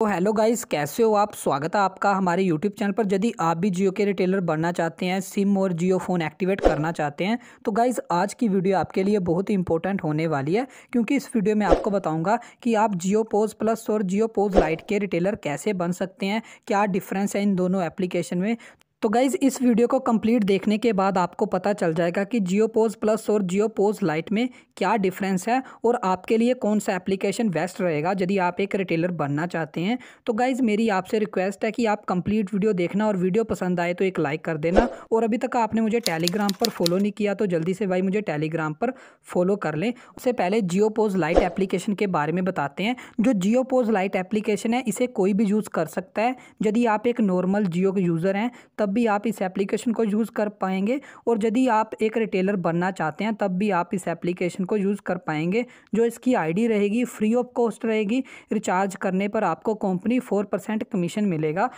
तो hello guys कैसे हो आप स्वागत है आपका हमारे यूट्यूब चैनल पर यदि आप भी जियो के रिटेलर बनना चाहते हैं सिम और जियो फ़ोन एक्टिवेट करना चाहते हैं तो गाइस आज की वीडियो आपके लिए बहुत ही इंपॉर्टेंट होने वाली है क्योंकि इस वीडियो में आपको बताऊंगा कि आप जियो पोज प्लस और जियो पोज लाइट के रिटेलर कैसे बन सकते हैं क्या डिफरेंस है इन दोनों एप्लीकेशन में तो गाइज़ इस वीडियो को कंप्लीट देखने के बाद आपको पता चल जाएगा कि जियो पोज प्लस और जियो पोज लाइट में क्या डिफरेंस है और आपके लिए कौन सा एप्लीकेशन बेस्ट रहेगा यदि आप एक रिटेलर बनना चाहते हैं तो गाइज़ मेरी आपसे रिक्वेस्ट है कि आप कंप्लीट वीडियो देखना और वीडियो पसंद आए तो एक लाइक कर देना और अभी तक आपने मुझे टेलीग्राम पर फॉलो नहीं किया तो जल्दी से भाई मुझे टेलीग्राम पर फॉलो कर लें उससे पहले जियो पोज लाइट एप्लीकेशन के बारे में बताते हैं जो जियो पोज लाइट एप्लीकेशन है इसे कोई भी यूज़ कर सकता है यदि आप एक नॉर्मल जियो के यूज़र हैं तब तब भी आप इस एप्लीकेशन को यूज़ कर पाएंगे और यदि आप एक रिटेलर बनना चाहते हैं तब भी आप इस एप्लीकेशन को यूज़ कर पाएंगे जो इसकी आईडी रहेगी फ्री ऑफ कॉस्ट रहेगी रिचार्ज करने पर आपको कंपनी फोर परसेंट कमीशन मिलेगा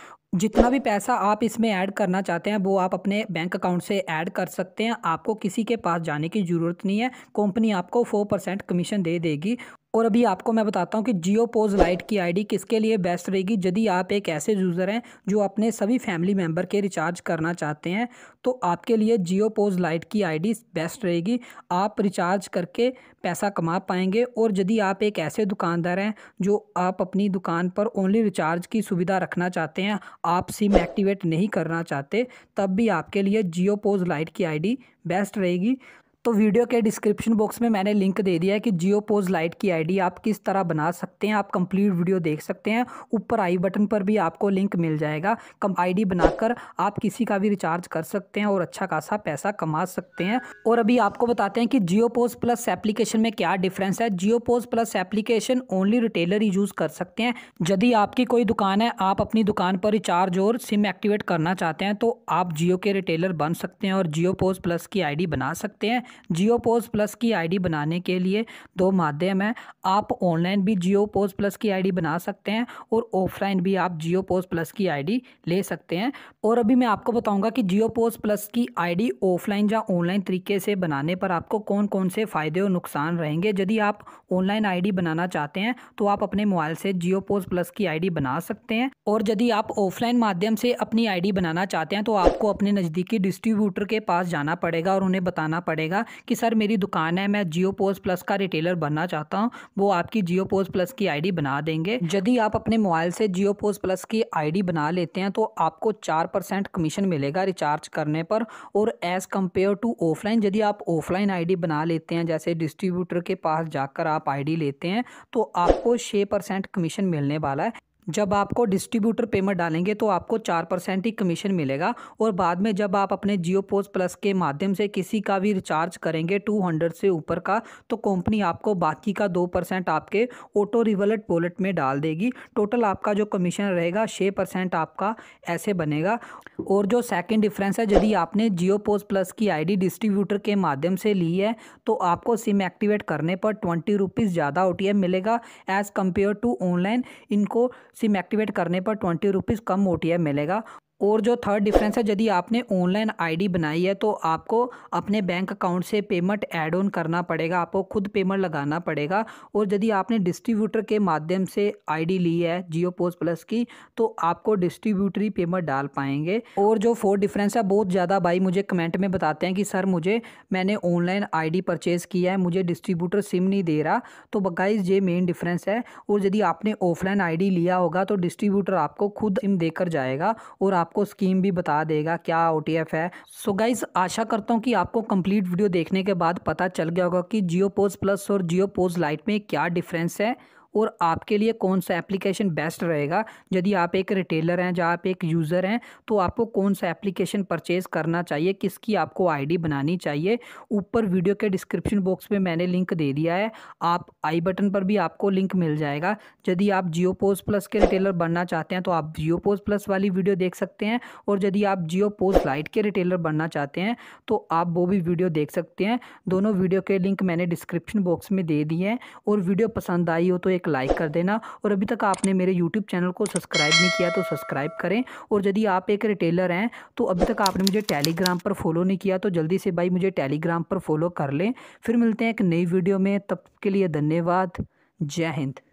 जितना भी पैसा आप इसमें ऐड करना चाहते हैं वो आप अपने बैंक अकाउंट से ऐड कर सकते हैं आपको किसी के पास जाने की ज़रूरत नहीं है कंपनी आपको फोर परसेंट कमीशन दे देगी और अभी आपको मैं बताता हूँ कि जियो पोज लाइट की आईडी किसके लिए बेस्ट रहेगी यदि आप एक ऐसे यूज़र हैं जो अपने सभी फैमिली मेम्बर के रिचार्ज करना चाहते हैं तो आपके लिए जियो पोज लाइट की आईडी बेस्ट रहेगी आप रिचार्ज करके पैसा कमा पाएंगे और यदि आप एक ऐसे दुकानदार हैं जो आप अपनी दुकान पर ओनली रिचार्ज की सुविधा रखना चाहते हैं आप सिम एक्टिवेट नहीं करना चाहते तब भी आपके लिए जियो पोज लाइट की आई बेस्ट रहेगी तो वीडियो के डिस्क्रिप्शन बॉक्स में मैंने लिंक दे दिया है कि जियो पोज लाइट की आईडी आप किस तरह बना सकते हैं आप कंप्लीट वीडियो देख सकते हैं ऊपर आई बटन पर भी आपको लिंक मिल जाएगा कम आईडी बनाकर आप किसी का भी रिचार्ज कर सकते हैं और अच्छा खासा पैसा कमा सकते हैं और अभी आपको बताते हैं कि जियो पोज प्लस एप्लीकेशन में क्या डिफरेंस है Jio POS plus application only retailer ही यूज़ कर सकते हैं यदि आपकी कोई दुकान है आप अपनी दुकान पर रिचार्ज और सिम एक्टिवेट करना चाहते हैं तो आप जियो के रिटेलर बन सकते हैं और जियो पोज प्लस की आई बना सकते हैं जियो पोज प्लस की आईडी बनाने के लिए दो माध्यम हैं आप ऑनलाइन भी जियो पोज प्लस की आईडी बना सकते हैं और ऑफलाइन भी आप जियो पोज प्लस की आईडी ले सकते हैं और अभी मैं आपको बताऊंगा कि जियो पोज प्लस की आईडी ऑफलाइन या ऑनलाइन तरीके से बनाने पर आपको कौन कौन से फ़ायदे और नुकसान रहेंगे यदि आप ऑनलाइन आई बनाना चाहते हैं तो आप अपने मोबाइल से जियो पोज प्लस की आई बना सकते हैं और यदि आप ऑफलाइन माध्यम से अपनी आई बनाना चाहते हैं तो आपको अपने नज़दीकी डिस्ट्रीब्यूटर के पास जाना पड़ेगा और उन्हें बताना पड़ेगा कि सर मेरी दुकान है मैं जियो पोज प्लस का रिटेलर बनना चाहता हूँ वो आपकी जियो पोज प्लस की आईडी बना देंगे यदि आप अपने मोबाइल से जियो पोज प्लस की आईडी बना लेते हैं तो आपको चार परसेंट कमीशन मिलेगा रिचार्ज करने पर और एज़ कम्पेयर टू ऑफलाइन यदि आप ऑफलाइन आई बना लेते हैं जैसे डिस्ट्रीब्यूटर के पास जाकर आप आई लेते हैं तो आपको छः परसेंट कमीशन मिलने वाला है जब आपको डिस्ट्रीब्यूटर पेमेंट डालेंगे तो आपको चार परसेंट ही कमीशन मिलेगा और बाद में जब आप अपने जियो पोस्ट प्लस के माध्यम से किसी का भी रिचार्ज करेंगे टू हंड्रेड से ऊपर का तो कंपनी आपको बाकी का दो परसेंट आपके ऑटो रिवलेट वॉलेट में डाल देगी टोटल आपका जो कमीशन रहेगा छः परसेंट आपका ऐसे बनेगा और जो सेकेंड डिफ्रेंस है यदि आपने जियो पोस्ट प्लस की डी डिस्ट्रीब्यूटर के माध्यम से ली है तो आपको सिम एक्टिवेट करने पर ट्वेंटी रुपीज़ ज़्यादा ओ मिलेगा एज़ कम्पेयर टू ऑनलाइन इनको सिम एक्टिवेट करने पर ट्वेंटी रुपीज़ कम ओ मिलेगा और जो थर्ड डिफरेंस है यदि आपने ऑनलाइन आईडी बनाई है तो आपको अपने बैंक अकाउंट से पेमेंट ऐड ऑन करना पड़ेगा आपको खुद पेमेंट लगाना पड़ेगा और यदि आपने डिस्ट्रीब्यूटर के माध्यम से आईडी ली है जियो पोस्ट प्लस की तो आपको डिस्ट्रीब्यूटरी पेमेंट डाल पाएंगे और जो फोर्थ डिफरेंस है बहुत ज़्यादा भाई मुझे कमेंट में बताते हैं कि सर मुझे मैंने ऑनलाइन आई परचेज़ किया है मुझे डिस्ट्रीब्यूटर सिम नहीं दे रहा तो बकाइज ये मेन डिफरेंस है और यदि आपने ऑफलाइन आई लिया होगा तो डिस्ट्रीब्यूटर आपको खुद सिम देकर जाएगा और आपको स्कीम भी बता देगा क्या ओ है सो so गाइज आशा करता हूँ कि आपको कंप्लीट वीडियो देखने के बाद पता चल गया होगा कि जियो पोज प्लस और जियो पोज लाइट में क्या डिफरेंस है और आपके लिए कौन सा एप्लीकेशन बेस्ट रहेगा यदि आप एक रिटेलर हैं या आप एक यूज़र हैं तो आपको कौन सा एप्लीकेशन परचेज़ करना चाहिए किसकी आपको आईडी बनानी चाहिए ऊपर वीडियो के डिस्क्रिप्शन बॉक्स में मैंने लिंक दे दिया है आप आई बटन पर भी आपको लिंक मिल जाएगा यदि आप जियो पोज प्लस के रिटेलर बनना चाहते हैं तो आप जियो पोज प्लस वाली वीडियो देख सकते हैं और यदि आप जियो पोज लाइट के रिटेलर बनना चाहते हैं तो आप वो भी वीडियो देख सकते हैं दोनों वीडियो के लिंक मैंने डिस्क्रिप्शन बॉक्स में दे दिए हैं और वीडियो पसंद आई हो तो एक एक लाइक कर देना और अभी तक आपने मेरे यूट्यूब चैनल को सब्सक्राइब नहीं किया तो सब्सक्राइब करें और यदि आप एक रिटेलर हैं तो अभी तक आपने मुझे टेलीग्राम पर फॉलो नहीं किया तो जल्दी से भाई मुझे टेलीग्राम पर फॉलो कर लें फिर मिलते हैं एक नई वीडियो में तब के लिए धन्यवाद जय हिंद